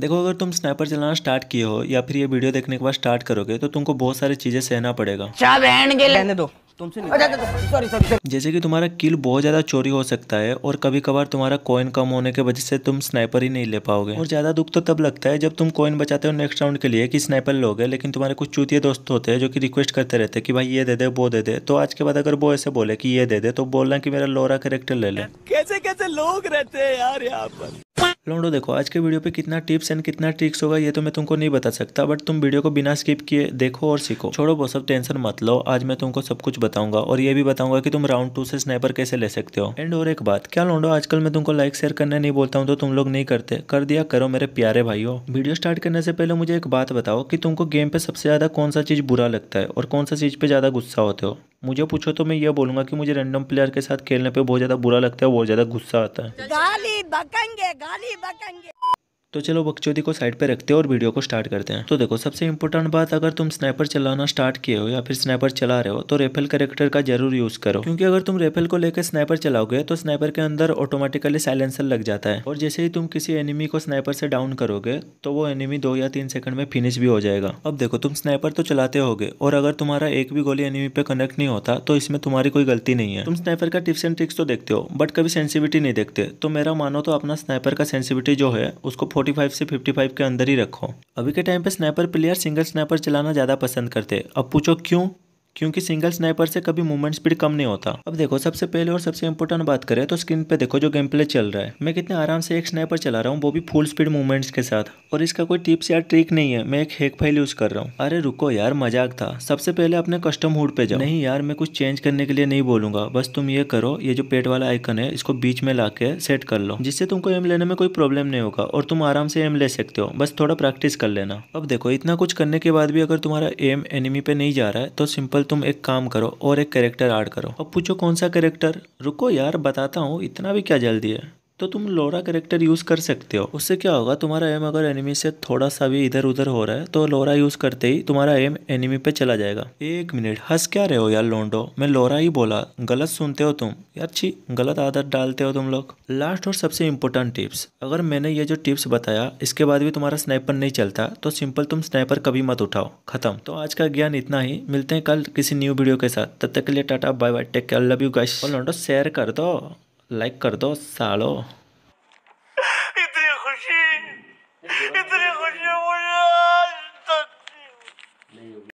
देखो अगर तुम स्नाइपर चलाना स्टार्ट किए हो या फिर ये वीडियो देखने के बाद स्टार्ट करोगे तो तुमको बहुत सारी चीज़ें सहना पड़ेगा जैसे कि तुम्हारा किल बहुत ज़्यादा चोरी हो सकता है और कभी कभार तुम्हारा कॉइन कम होने के वजह से तुम स्नाइपर ही नहीं ले पाओगे और ज़्यादा दुख तो तब लगता है जब तुम कॉइन बचाते हो नेक्स्ट राउंड के लिए कि स्नाइपर लोगे लेकिन तुम्हारे कुछ चूतिया दोस्त होते हैं जो कि रिक्वेस्ट करते रहते कि भाई ये दे दे वो दे दे तो आज के बाद अगर वो ऐसे बोले की ये दे दे तो बोलना की मेरा लोरा करेक्टर ले ले कैसे कैसे लोग रहते हैं यार यहाँ पर लोडो देखो आज के वीडियो पे कितना टिप्स एंड कितना ट्रिक्स होगा ये तो मैं तुमको नहीं बता सकता बट तुम वीडियो को बिना स्किप किए देखो और सीखो छोड़ो वो सब टेंशन मत लो आज मैं तुमको सब कुछ बताऊंगा और ये भी बताऊंगा कि तुम राउंड टू से स्नैपर कैसे ले सकते हो एंड और एक बात क्या लोडो आजकल मैं तुमको लाइक शेयर करने नहीं बोलता हूँ तो तुम लोग नहीं करते कर दिया करो मेरे प्यारे भाईयों वीडियो स्टार्ट करने से पहले मुझे एक बात बताओ कि तुमको गेम पे सबसे ज्यादा कौन सा चीज बुरा लगता है और कौन सा चीज पे ज्यादा गुस्सा होते हो मुझे पूछो तो मैं ये बोलूँगा कि मुझे रैंडम प्लेयर के साथ खेलने पे बहुत ज़्यादा बुरा लगता है बहुत ज़्यादा गुस्सा आता है गाली बकंगे, गाली बकंगे। तो चलो बकचोदी को साइड पे रखते हैं और वीडियो को स्टार्ट करते हैं तो देखो सबसे इंपॉर्टेंट बात अगर तुम स्नाइपर चलाना स्टार्ट किए हो या फिर स्नाइपर चला रहे हो तो रेफेल करेक्टर का जरूर यूज करो क्योंकि अगर तुम रेफेल को लेकर स्नाइपर चलाओगे तो स्नाइपर के अंदर ऑटोमेटिकली साइलेंसर लग जाता है और जैसे ही तुम किसी एनिमी को स्नाइपर से डाउन करोगे तो वो एनिमी दो या तीन सेकंड में फिनिश भी हो जाएगा अब देखो तुम स्नाइपर तो चलाते हो और अगर तुम्हारा एक भी गोली एनिमी पे कनेक्ट नहीं होता तो इसमें तुम्हारी कोई गलती नहीं है तुम स्नाइपर का टिप्स एंड ट्रिक्स तो देखते हो बट कभी सेंसिविटी नहीं देखते तो मेरा मानो तो अपना स्नाइपर का सेंसिविटी जो है उसको 45 से 55 के अंदर ही रखो अभी के टाइम पे स्नैपर प्लेयर सिंगल स्नैपर चलाना ज़्यादा पसंद करते अब पूछो क्यों क्योंकि सिंगल स्नाइपर से कभी मूवमेंट स्पीड कम नहीं होता अब देखो सबसे पहले और सबसे इंपॉर्टेंट बात करें तो स्क्रीन पे देखो जो गेम प्ले चल रहा है मैं कितने आराम से एक स्नाइपर चला रहा हूँ वो भी फुल स्पीड मूवमेंट्स के साथ और इसका कोई टिप्स या ट्रिक नहीं है मैं एक हेक फाइल यूज कर रहा हूँ अरे रुको यार मजाक था सबसे पहले अपने कस्टम हुड पे जाओ नहीं यार मैं कुछ चेंज करने के लिए नहीं बोलूंगा बस तुम ये करो ये जो पेट वाला आइकन है इसको बीच में ला सेट कर लो जिससे तुमको एम लेने में कोई प्रॉब्लम नहीं होगा और तुम आराम से एम ले सकते हो बस थोड़ा प्रैक्टिस कर लेना अब देखो इतना कुछ करने के बाद भी अगर तुम्हारा एम एनिमी पे नहीं जा रहा है तो सिंपल तुम एक काम करो और एक करेक्टर ऐड करो अब पूछो कौन सा करेक्टर रुको यार बताता हूँ इतना भी क्या जल्दी है तो तुम लोरा करेक्टर यूज़ कर सकते हो उससे क्या होगा तुम्हारा एम अगर एनिमी से थोड़ा सा भी इधर उधर हो रहा है तो लोरा यूज़ करते ही तुम्हारा एम एनिमी पे चला जाएगा एक मिनट हंस क्या रहे हो यार लोंडो मैं लोरा ही बोला गलत सुनते हो तुम यार छी गलत आदत डालते हो तुम लोग लास्ट और सबसे इम्पोर्टेंट टिप्स अगर मैंने ये जो टिप्स बताया इसके बाद भी तुम्हारा स्नैपर नहीं चलता तो सिंपल तुम स्नैपर कभी मत उठाओ खत्म तो आज का ज्ञान इतना ही मिलते हैं कल किसी न्यू वीडियो के साथ तब तक के लिए tata bye bye take care love you guys और लोंडो शेयर कर दो लाइक कर दो सालो इतनी खुशी इतनी खुशी मुझे